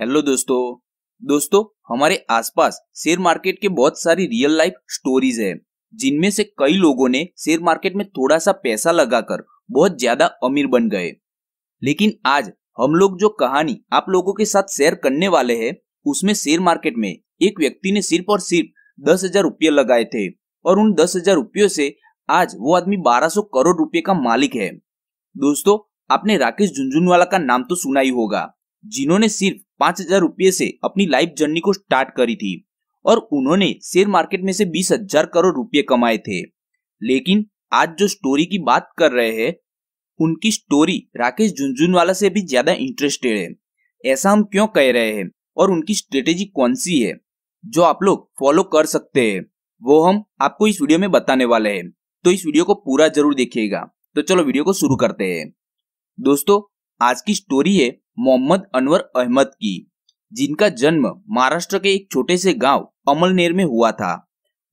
hello दोस्तों दोस्तों हमारे आसपास शेयर मार्केट के बहुत सारी रियल लाइफ स्टोरीज है जिनमें से कई लोगों ने शेयर मार्केट में थोड़ा सा पैसा लगाकर बहुत ज्यादा अमीर बन गए लेकिन आज हम लोग जो कहानी आप लोगों के साथ शेयर करने वाले हैं उसमें शेयर मार्केट में एक व्यक्ति ने सिर्फ और सिर्फ दस हजार रुपये लगाए थे और उन दस हजार रुपयों से आज वो आदमी सौ करोड़ रुपए का मालिक है दोस्तों आपने राकेश झुंझुनवाला का नाम तो सुना ही होगा जिन्होंने सिर्फ पांच हजार रूपये से अपनी लाइफ जर्नी को स्टार्ट करी थी और उन्होंने शेयर मार्केट में से बीस हजार करोड़ रुपये कमाए थे लेकिन आज जो स्टोरी की बात कर रहे हैं उनकी स्टोरी राकेश झुंझुनवाला से भी ज्यादा इंटरेस्टेड है ऐसा हम क्यों कह रहे हैं और उनकी स्ट्रेटेजी कौन सी है जो आप लोग फॉलो कर सकते हैं वो हम आपको इस वीडियो में बताने वाले हैं तो इस वीडियो को पूरा जरूर देखिएगा तो चलो वीडियो को शुरू करते हैं दोस्तों आज की स्टोरी है मोहम्मद अनवर अहमद की जिनका जन्म महाराष्ट्र के एक छोटे से गांव अमलनेर में हुआ था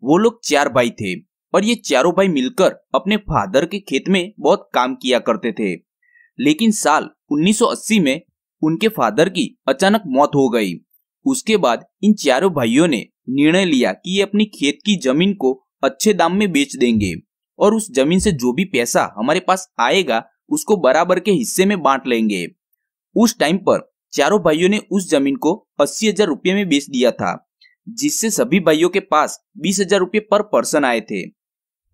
वो लोग चार भाई थे और ये चारों भाई मिलकर अपने फादर के खेत में बहुत काम किया करते थे लेकिन साल 1980 में उनके फादर की अचानक मौत हो गई उसके बाद इन चारों भाइयों ने निर्णय लिया कि ये अपनी खेत की जमीन को अच्छे दाम में बेच देंगे और उस जमीन से जो भी पैसा हमारे पास आएगा उसको बराबर के हिस्से में बांट लेंगे उस टाइम पर चारों भाइयों ने उस जमीन को अस्सी हजार रूपये में बेच दिया था जिससे सभी भाइयों के पास बीस हजार रूपये पर पर्सन आए थे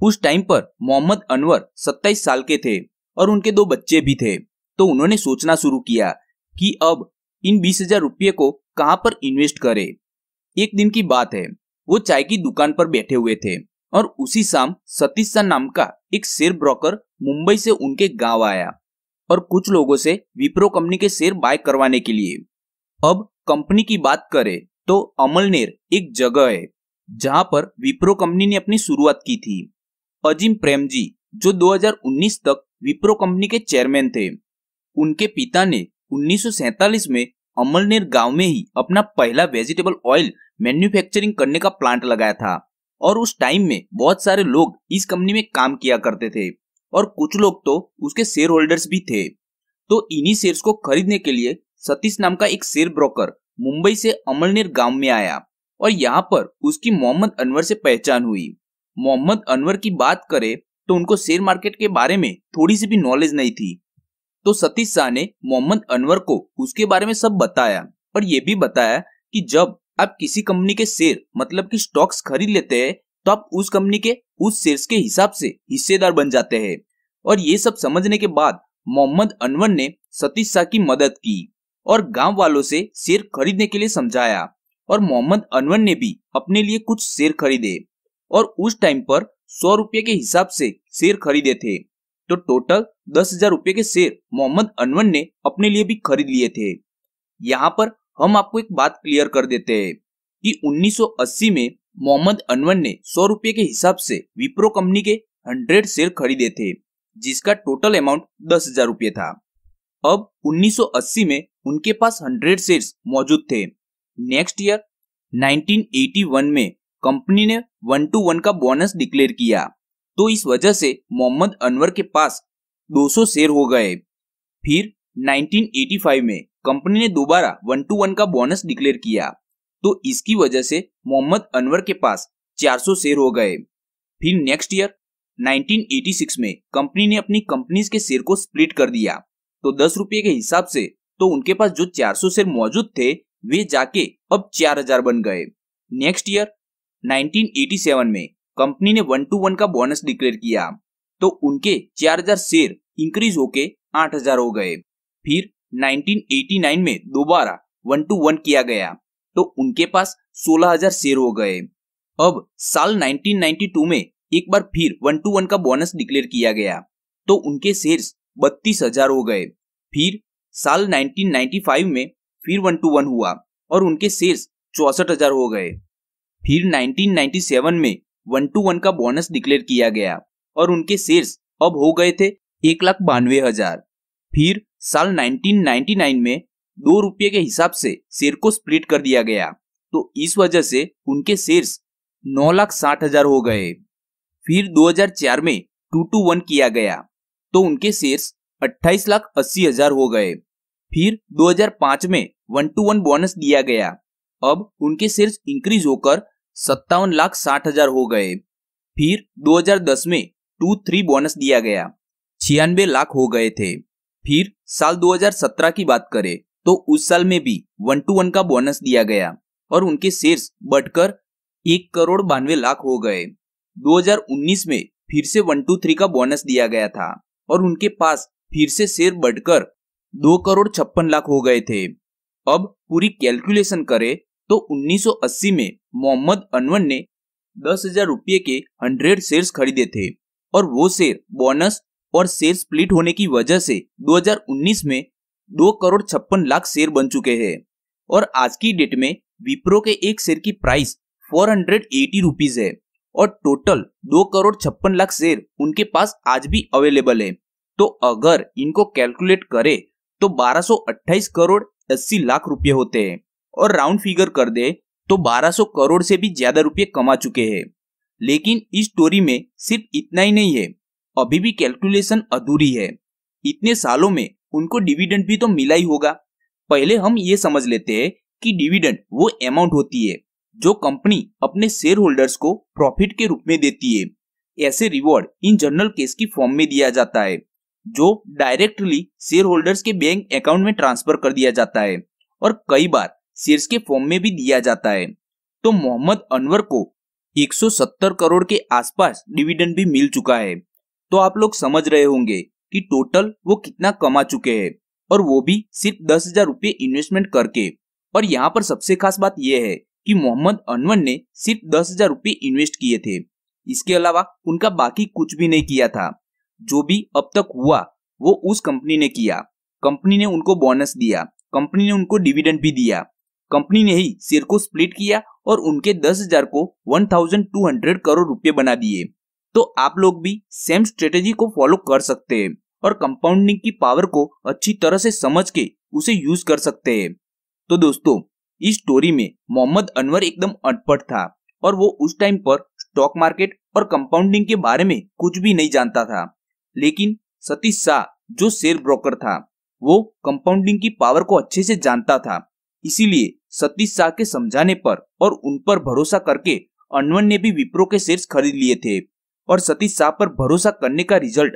उस टाइम पर मोहम्मद अनवर सत्ताईस साल के थे और उनके दो बच्चे भी थे तो उन्होंने सोचना शुरू किया कि अब इन बीस हजार रूपये को कहाँ पर इन्वेस्ट करे एक दिन की बात है वो चाय की दुकान पर बैठे हुए थे और उसी शाम सतीश नाम का एक शेयर ब्रोकर मुंबई से उनके गांव आया और कुछ लोगों से विप्रो कंपनी के शेयर बाय करवाने के लिए अब कंपनी की बात करें तो अमलनेर एक जगह है जहां पर विप्रो कंपनी ने अपनी शुरुआत की थी अजीम प्रेम जी जो 2019 तक विप्रो कंपनी के चेयरमैन थे उनके पिता ने उन्नीस में अमलनेर गांव में ही अपना पहला वेजिटेबल ऑयल मैन्युफैक्चरिंग करने का प्लांट लगाया था और उस टाइम में बहुत सारे लोग इस कंपनी में काम किया करते थे और कुछ लोग तो उसके शेयर होल्डर्स भी थे तो इन्हीं शेयर्स को खरीदने के लिए सतीश नाम का एक शेयर ब्रोकर मुंबई से अमलनेर गांव में आया और यहाँ पर उसकी मोहम्मद अनवर से पहचान हुई मोहम्मद अनवर की बात करें तो उनको शेयर मार्केट के बारे में थोड़ी सी भी नॉलेज नहीं थी तो सतीश शाह ने मोहम्मद अनवर को उसके बारे में सब बताया और ये भी बताया कि जब आप किसी कंपनी के शेयर मतलब कि स्टॉक्स खरीद लेते हैं तो आप उस कंपनी के उस शेयर्स के हिसाब से हिस्सेदार बन जाते हैं और ये सब समझने के बाद मोहम्मद अनवर ने सतीश शाह की मदद की और गांव वालों से शेयर खरीदने के लिए समझाया और मोहम्मद अनवर ने भी अपने लिए कुछ शेयर खरीदे और उस टाइम पर सौ रुपये के हिसाब से शेयर खरीदे थे तो टोटल दस हजार रुपये के शेयर मोहम्मद अनवर ने अपने लिए भी खरीद लिए थे यहाँ पर हम आपको एक बात क्लियर कर देते हैं कि 1980 में मोहम्मद अनवर ने सौ रुपये के हिसाब से विप्रो कंपनी के हंड्रेड शेयर खरीदे थे जिसका टोटल अमाउंट दस हजार रूपये था अब 1980 में उनके पास 100 शेयर्स मौजूद थे नेक्स्ट ईयर 1981 में कंपनी ने वन टू वन का बोनस डिक्लेयर किया तो इस वजह से मोहम्मद अनवर के पास 200 शेयर हो गए फिर 1985 में कंपनी ने दोबारा वन टू वन का बोनस डिक्लेयर किया तो इसकी वजह से मोहम्मद अनवर के पास 400 शेयर हो गए फिर नेक्स्ट ईयर 1986 में कंपनी ने अपनी कंपनीज के शेयर को स्प्लिट कर दिया तो दस रूपए के हिसाब से तो उनके पास जो 400 शेयर मौजूद थे वे जाके अब 4000 बन गए नेक्स्ट ईयर 1987 में कंपनी ने वन टू वन का बोनस डिक्लेयर किया तो उनके 4000 शेयर इंक्रीज होके 8000 हो गए फिर 1989 में दोबारा वन टू वन किया गया तो उनके पास 16000 शेयर हो गए अब साल 1992 में एक बार फिर वन टू वन का बोनस डिक्लेयर किया गया तो उनके शेयर्स बत्तीस हजार हो गए फिर साल 1995 में फिर वन टू वन हुआ और उनके शेयर्स चौसठ हजार हो गए फिर 1997 में वन टू वन का बोनस डिक्लेयर किया गया और उनके शेयर्स अब हो गए थे एक लाख बानवे हजार फिर साल 1999 में दो रुपये के हिसाब से शेयर को स्प्लिट कर दिया गया तो इस वजह से उनके शेयर्स नौ लाख साठ हजार हो गए फिर 2004 में टू टू वन किया गया तो उनके शेयर्स अट्ठाईस लाख अस्सी हजार हो गए फिर 2005 में वन टू वन बोनस दिया गया अब उनके शेयर्स इंक्रीज होकर सत्तावन लाख साठ हजार हो गए फिर 2010 में टू थ्री बोनस दिया गया छियानवे लाख हो गए थे फिर साल 2017 की बात करें तो उस साल में भी वन टू वन का बोनस दिया गया और उनके शेयर्स बढ़कर एक करोड़ बानवे लाख हो गए 2019 में फिर से वन टू थ्री का बोनस दिया गया था और उनके पास फिर से शेयर बढ़कर दो करोड़ छप्पन लाख हो गए थे अब पूरी कैलकुलेशन करें तो 1980 में मोहम्मद अनवर ने दस हजार रुपये के हंड्रेड शेयर्स खरीदे थे और वो शेयर बोनस और शेयर स्प्लिट होने की वजह से 2019 में दो करोड़ छप्पन लाख शेयर बन चुके हैं और आज की डेट में विप्रो के एक शेयर की price four hundred eighty rupees है और टोटल दो करोड़ छप्पन लाख शेयर उनके पास आज भी अवेलेबल है तो अगर इनको कैलकुलेट करे तो 1228 करोड़ 80 लाख रुपए होते हैं और राउंड फिगर कर दे तो 1200 करोड़ से भी ज्यादा रुपए कमा चुके हैं लेकिन इस स्टोरी में सिर्फ इतना ही नहीं है अभी भी कैलकुलेशन अधूरी है इतने सालों में उनको डिविडेंड भी तो मिला ही होगा पहले हम ये समझ लेते हैं कि डिविडेंड वो अमाउंट होती है जो कंपनी अपने शेयर होल्डर्स को प्रॉफिट के रूप में देती है ऐसे रिवॉर्ड इन जनरल केस की फॉर्म में दिया जाता है जो डायरेक्टली शेयर होल्डर्स के बैंक अकाउंट में ट्रांसफर कर दिया जाता है और कई बार शेयर के फॉर्म में भी दिया जाता है तो मोहम्मद अनवर को 170 करोड़ के आसपास डिविडेंड भी मिल चुका है तो आप लोग समझ रहे होंगे कि टोटल वो कितना कमा चुके हैं और वो भी सिर्फ दस हजार रूपए इन्वेस्टमेंट करके और यहाँ पर सबसे खास बात यह है कि मोहम्मद अनवर ने सिर्फ दस हजार रूपए इन्वेस्ट किए थे इसके अलावा उनका बाकी कुछ भी नहीं किया था जो भी अब तक हुआ वो उस कंपनी ने किया कंपनी ने उनको बोनस दिया कंपनी ने उनको डिविडेंड भी दिया कंपनी ने ही शेयर को स्प्लिट किया और उनके दस हजार को one thousand two hundred crore रुपए बना दिए तो आप लोग भी सेम स्ट्रेटेजी को फॉलो कर सकते हैं और कंपाउंडिंग की पावर को अच्छी तरह से समझ के उसे यूज कर सकते हैं तो दोस्तों इस स्टोरी में मोहम्मद अनवर एकदम अटपट था और वो उस टाइम पर स्टॉक मार्केट और कंपाउंडिंग के बारे में कुछ भी नहीं जानता था लेकिन सतीश शाह जो शेयर ब्रोकर था वो कंपाउंडिंग की पावर को अच्छे से जानता था इसीलिए सतीश शाह के समझाने पर और उन पर भरोसा करके अनवर ने भी विप्रो के शेयर खरीद लिए थे और सतीश शाह पर भरोसा करने का रिजल्ट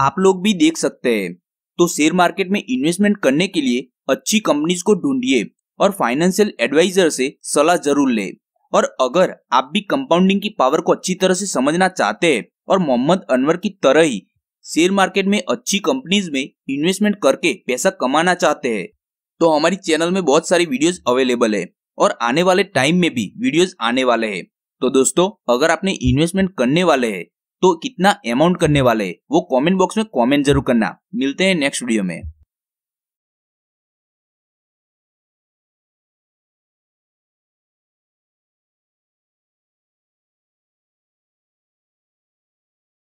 आप लोग भी देख सकते हैं तो शेयर मार्केट में इन्वेस्टमेंट करने के लिए अच्छी कंपनीज को ढूंढिए और फाइनेंशियल एडवाइजर से सलाह जरूर ले और अगर आप भी कंपाउंडिंग की पावर को अच्छी तरह से समझना चाहते हैं और मोहम्मद अनवर की तरह ही शेयर मार्केट में अच्छी कंपनीज में इन्वेस्टमेंट करके पैसा कमाना चाहते हैं तो हमारी चैनल में बहुत सारी वीडियोस अवेलेबल है और आने वाले टाइम में भी वीडियोस आने वाले हैं तो दोस्तों अगर आपने इन्वेस्टमेंट करने वाले हैं तो कितना अमाउंट करने वाले है वो कमेंट बॉक्स में कमेंट जरूर करना मिलते हैं नेक्स्ट वीडियो में